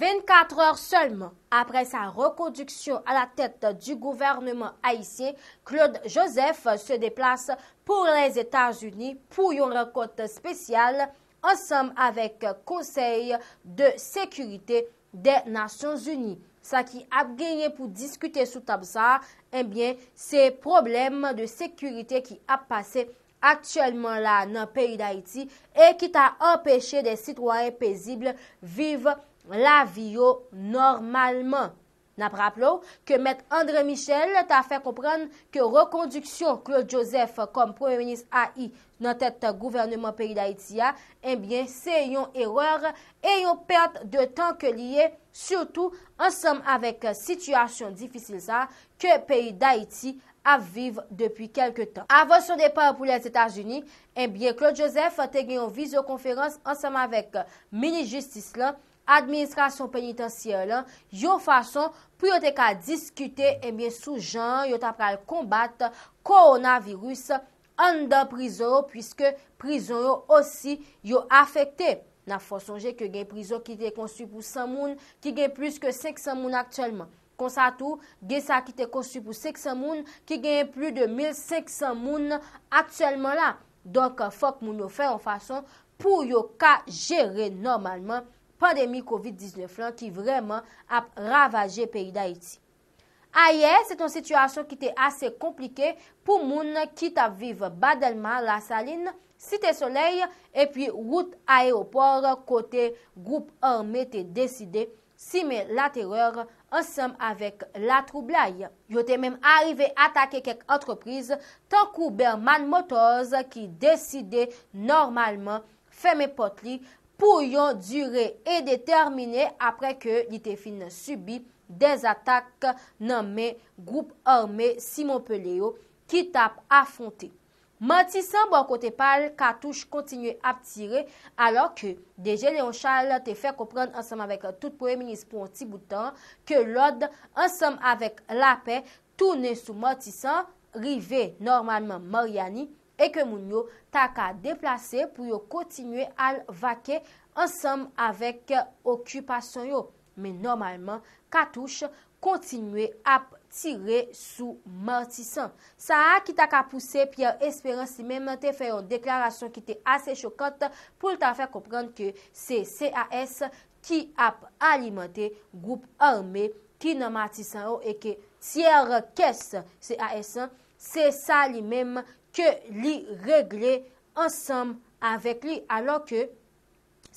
24h seulement après sa reconduction à la tête du gouvernement haïtien, Claude Joseph se déplace pour les Etats-Unis pour yon rencontre spéciale ensemble avec Conseil de sécurité des Nations Unies. Ça qui a gagné pour discuter sous ta eh boussard, c'est le problème de sécurité qui a passé actuellement dans le pays d'Haïti et qui a empêché les citoyens paisibles de vivre. la vi yo normalman. Na praplo, ke met Andre Michel ta fe kompran ke rekonduksyon Claude Joseph kom premier-ministre A.I. nan tet gouvernement peyi d'Haïti ya, enbyen eh se yon eror, e yon perte de tan ke liye, surtout ansom avèk situasyon difisil sa ke peyi d'Haïti aviv depi kelke tan. Avò son depan pou les Etats-Unis, enbyen eh Claude Joseph te gen yon vizio konferans ansom avèk mini-justice la, administrasyon penitensiyen lan, yo fason pou yo te ka diskute, e eh mi sou jan yo tap pral kombat koronavirus an da prizon yo pwiske prizon yo osi yo afekte. Na fonsonje ke gen prizon ki te konsu pou 100 moun, ki gen plus ke 500 moun aktwèlman. Konsa tou, gen sa ki te konsu pou 600 moun, ki gen plus de 1500 moun aktwèlman la. Donk fok moun yo fè an fason pou yo ka jere normalman pandemi COVID-19 lan ki vreman ap ravaje peyi da iti. A ye, se ton situasyon ki te ase komplike pou moun ki ta vive badelman la salin, site soley e pi wout aeropor kote group an mette deside sime la teror ansam avek la troublai. Yo te menm arive atake kek antreprise tan kouberman motoz ki deside normalman feme potli pou yon dure et de termine apre ke li te fin subi des atak nanme group orme Simon Peleo ki tap afonte. Matisan bon kote pal, katouche kontinye ap tire alor ke deje Leon Charles te fe komprende ansam avek tout poe minis pou an ti boutan ke lod ansam avek la pe toune sou matisan rive normalman Mariani, E ke moun yo ta ka deplase pou yo kontinue al vake ansam avek okupasyon yo. Men normalman, katouche kontinue ap tire sou martisan. Sa a ki ta ka pouse, pi yon esperans li menmante fè yon deklarasyon ki te ase chokante pou ta fè komprende ki se C.A.S. ki ap alimante goup arme ki nan martisan yo e ke sier kes C.A.S. se sa li menmante. ke li regle ansem avèk li alò ke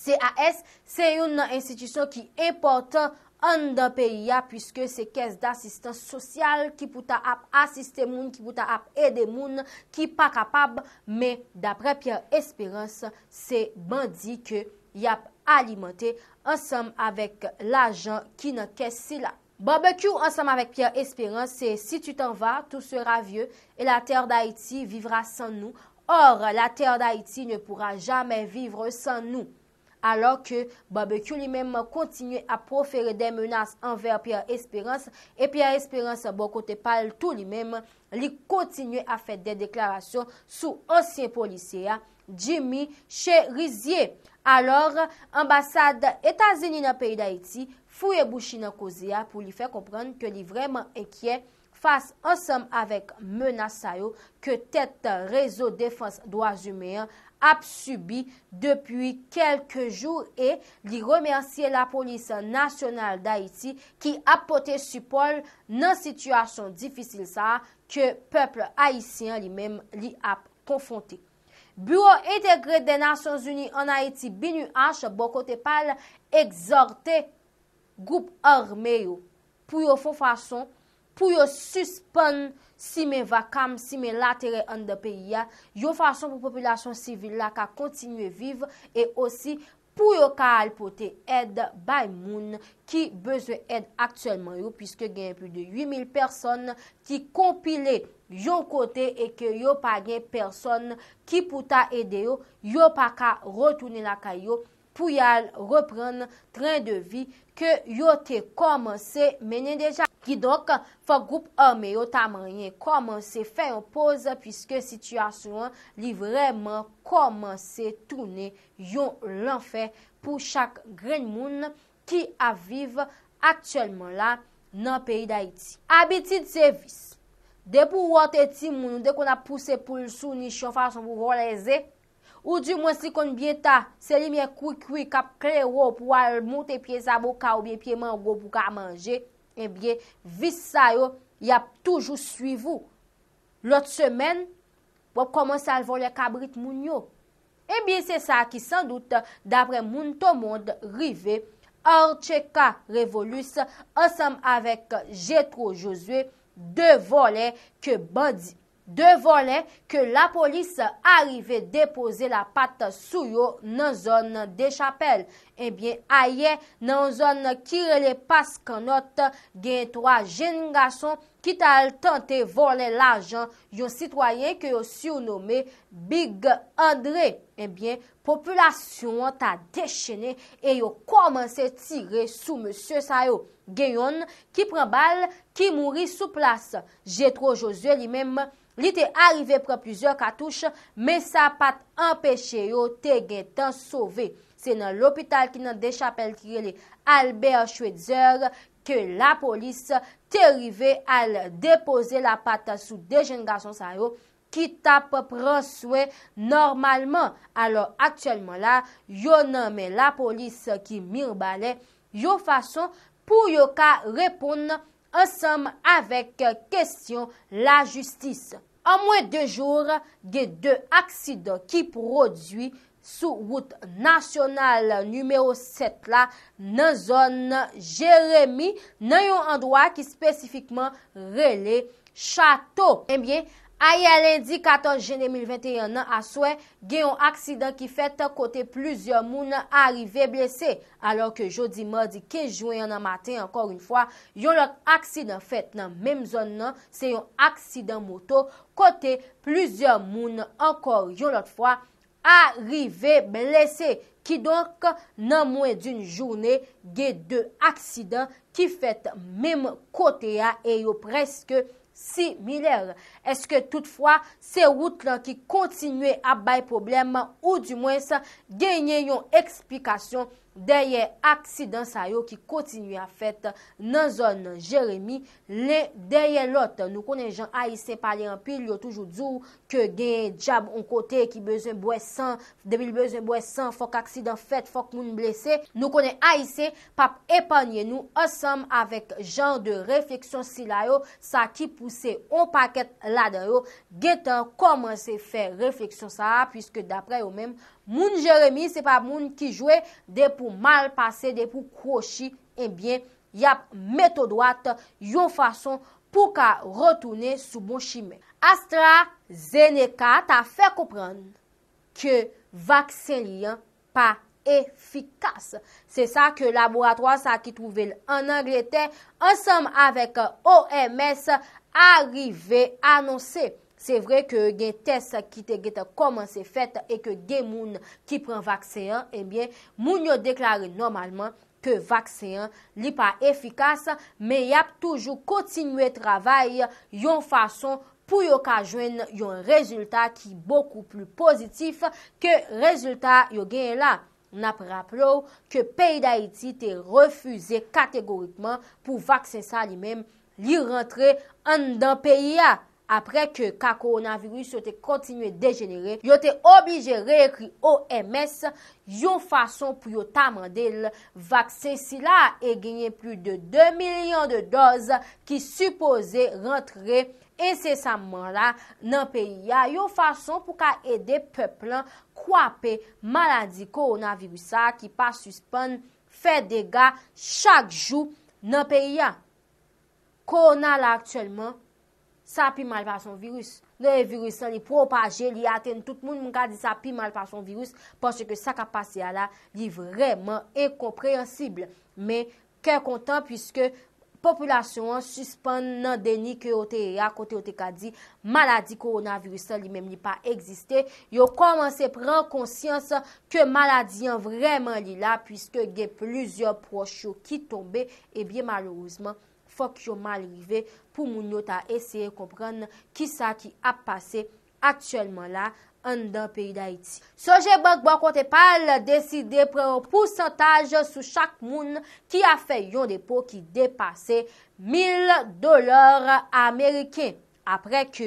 C.A.S. se yon nan institisyon ki e portan an dan peyi ya pwiske se kes d'assistans sosyal ki pouta ap asiste moun, ki pouta ap ede moun, ki pa kapab me dapre Pierre Esperance se ban di ke yap alimentè ansem avèk la jan ki nan kes sila. Barbekou ansam avèk Pierre Espérance se si tu tan va, tout sera vieux et la terre d'Haïti vivra san nou. Or, la terre d'Haïti ne pourra jamè vivre san nou. Alors ke Barbekou li mèm kontinye a profere den menas anver Pierre Espérance, e Pierre Espérance bon kote pal tout li mèm li kontinye a fè de deklarasyon sou ansyen polisye ya Jimmy Cherizier. Alors, ambassade Etazini nan peyi d'Haïti Fouye bouchi nan koziya pou li fè komprenn ke li vreman ekye fass ansam avèk menasayou ke tèt rezo defans doazumeyan ap subi depuy kelke jou e li remersye la polis nasyonal da iti ki apote supol nan situasyon difisil sa ke pepl aisyen li mèm li ap konfonte. Bureau Integré des Nations Unies en Haïti Binu Hache Boko Tepal exhortè Goup orme yo pou yo fon fason, pou yo suspon si men vakam, si men lateren an de peyi ya, yo fason pou populasyon sivil la ka kontinuye vive, e osi pou yo ka alpote ed bay moun ki beze ed aktuelman yo, piske genye pli de 8000 person ki kompile yon kote e ke yo pa genye person ki pou ta ede yo, yo pa ka rotounen la ka yo, pou yal repren tren de vi ke yo te komanse menen deja. Ki dok, fok group anme yo tamanyen komanse fè yon pose pwiske situasyon li vreman komanse trounen yon lanfè pou chak gren moun ki aviv akchèlman la nan peyi da iti. Abiti tsevis, de pou wote ti moun, de kon apouse pou l sou ni chofa son pou woleze, Ou di mwen si kon biye ta, se li mwen koui koui kap klero pou al moun te piye sabo ka ou biye piye mango pou ka manje, e eh bie vis sayo, yap toujou suivou. Lot semen, wop komanse al volè kabrit moun yo. E eh bie se sa ki san dout dapre moun to moun rive, al Cheka Revolus asam avek Jetro Josue devole ke bandi. De volen ke la polis arive depose la pat sou yo nan zon de chapel. Enbyen, eh aye nan zon kirele pas kanot gen 3 gen nga son ki tal tante volen la jan yon sitwayen ke yo surnome Big André. Enbyen, eh populasyon ta dechenen e yo komanse tire sou M. Sayo. Gen yon ki pran bal ki mouri sou plas. Je trou Josue li menm. Li te arrive pre plusieurs katouche, me sa pat empèche yo te gen tan sove. Se nan l'hôpital ki nan dech apel kirele Albert Chouetzer, ke la polis te rive al depose la pat sou dejen gason sa yo, ki tap prenswe normalman. Alors, aktuelman la, yo nanme la polis ki mirbale, yo fason pou yo ka repounen, ansam avek kestyon la justis. An mwen de jour, ge de aksido ki prodwi sou wout nasyonal numeo set la nan zon Jeremie nan yon andwa ki spesifikman rele chato. Emyen, eh A ye alendi 14 jenye 2021 nan aswe, ge yon aksidant ki fet kote pluzyon mounan arive blese. Alor ke jodi ma di 15 jenye nan maten, ankor yon fwa, yon lot aksidant fet nan menm zon nan, se yon aksidant moto kote pluzyon mounan ankor yon lot fwa arive blese. Ki donk nan mwen din jounen, ge de aksidant ki fet menm kote ya, e yo preske similer. Eske toutfwa, se wout lan ki kontinue a bay problem ou di mwen sa genye yon eksplikasyon Derye aksidans a yo ki kontinuye a fèt nan zon jeremi, le derye lot nou konen jan A.I.C. pali anpil yo toujou dzou ke gen jab on kote ki bezwen bwesan, debil bezwen bwesan, fok aksidans fèt, fok moun blese, nou konen A.I.C. pap epanye nou asam avek jan de refleksyon si la yo sa ki puse on paket la da yo, gen tan komanse fè refleksyon sa a, pwiske dapre yo menm, Moun Jeremie se pa moun ki jwe de pou mal pase, de pou kou oshi, enbyen, eh yap metodoat yon fason pou ka rotoune sou bon chime. Astra Zeneca ta fe kouprande ke vaksen liyan pa efikas. Se sa ke laboratoar sa ki touvel en Angleterre, ansam avek OMS, arive anonsi. Se vre ke gen test ki te get koman se fet e ke gen moun ki pren vaksen, eh moun yo deklare normalman ke vaksen li pa efikas, men yap toujou kontinwe travay yon fason pou yo ka jwen yon rezultat ki boku plu pozitif ke rezultat yo gen la. N ap rap lou ke peyi da iti te refuze kategoritman pou vaksen sa li men li rentre an dan peyi ya. apre ke ka koronavirus yote kontinue degenere, yote obige reekri OMS yon fason pou yo tamande l vaksen si la e genye plu de 2 milyon de doz ki supose rentre ensesamman la nan peyi ya. Yon fason pou ka ede peplan kwape maladi koronavirus sa ki pa suspon fè dega chak jou nan peyi ya. Koronal aktuelman, Sa api mal pa son virus. Le virus san li propaje, li atene tout moun moun ka di sa api mal pa son virus. Ponche ke sa ka pase a la, li vremen enkomprehensible. Men, ke kontan, pwiske populasyon an suspande nan deni ke ote e a, kote ote ka di, maladi koronavirus san li menm li pa egziste. Yo koman se pren konsyansan ke maladi an vremen li la, pwiske gen pluzyon pwosyo ki tombe, e bien malorouzman, Fok yo mal rive pou moun not a eseye kompran ki sa ki ap pase aktuelman la an dan peyi da iti. Soje bank bank kontepal deside preo pousantaj sou chak moun ki a fe yon depo ki depase 1000 dolar Amerike. Apre ke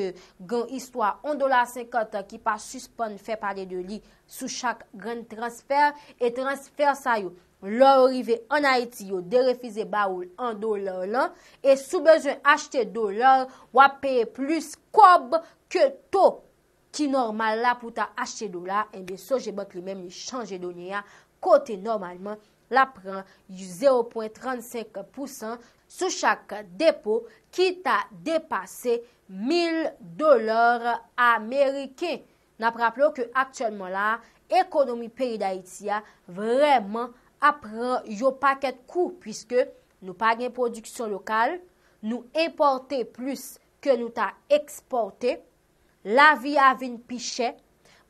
gen histwa 1 dolar 50 ki pa suspon fe pale de li sou chak gen transfer e transfer sayo. lor rive an Aiti yo derefize ba ou an dolar lan, e sou bezon achete dolar, wap peye plus kob ke to ki normal la pou ta achete dolar, e enbe soje bot li men mi chanje donye ya, kote normalman la pren yu 0.35% sou chak depo ki ta depase 1000 dolar Amerike. Napraplo ke aktyonman la, ekonomi peri da Aiti ya vreman fok. apren yo paket kou, pwiske nou pa gen produksyon lokal, nou importe plus ke nou ta eksporte, la vi avin piche,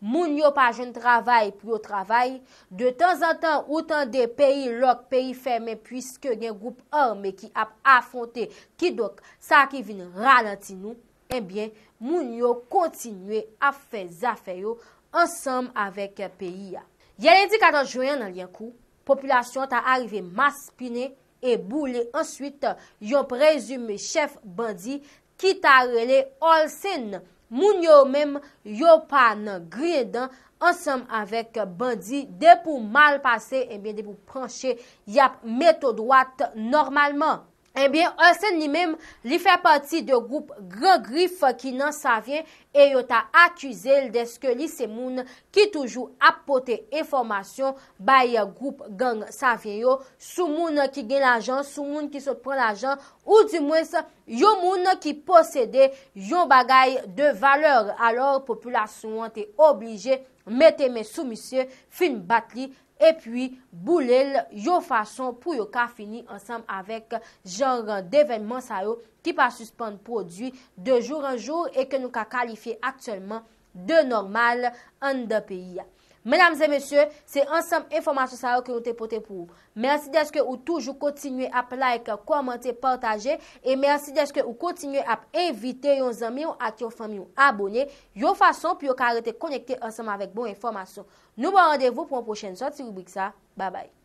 moun yo pa jen travay pou yo travay, de tan zan tan ou tan de peyi lok, peyi feme, pwiske gen goup orme ki ap afonte, ki dok sa ki vin ralanti nou, e eh bie moun yo kontinwe ap fe zafey yo, ansam avek peyi ya. Yelendi 14 jwayan nan liyan kou, Populasyon ta arive mas pine e boule. Ensyit, yon prezume chef bandi ki ta rele ol sin. Moun yo menm, yo pan griye dan. Ensem avek bandi, depou mal pase, eh depou pranche, yap meto dwat normalman. Enbyen, eh Asen li mem li fè pati de goup grand grif ki nan savye e yo ta akuse l deske li se moun ki toujou apote informasyon baye goup gang savye yo, sou moun ki gen la jan, sou moun ki sot pren la jan, ou di mwen sa, yo moun ki posede yon bagay de valeur. Alors, populasyon te oblige mette men sou misye fin bat li E pwi boulel yo fason pou yo ka fini ansanm avek jor devenman sa yo ki pa suspande prodwi de jor an jor e ke nou ka kalifiye akselman de normal an de peyi ya. Menamze mesye, se ansam informasyon sa yo ke nou te pote pou ou. Mersi deske ou toujou kontinye ap like, komente, partaje. E mersi deske ou kontinye ap invite yon zami ou ak yon fami ou abone. Yo fason pi yo ka rete konekte ansam avek bon informasyon. Nou ba randevo pou an pochene. Soti rubrik sa. Ba bay.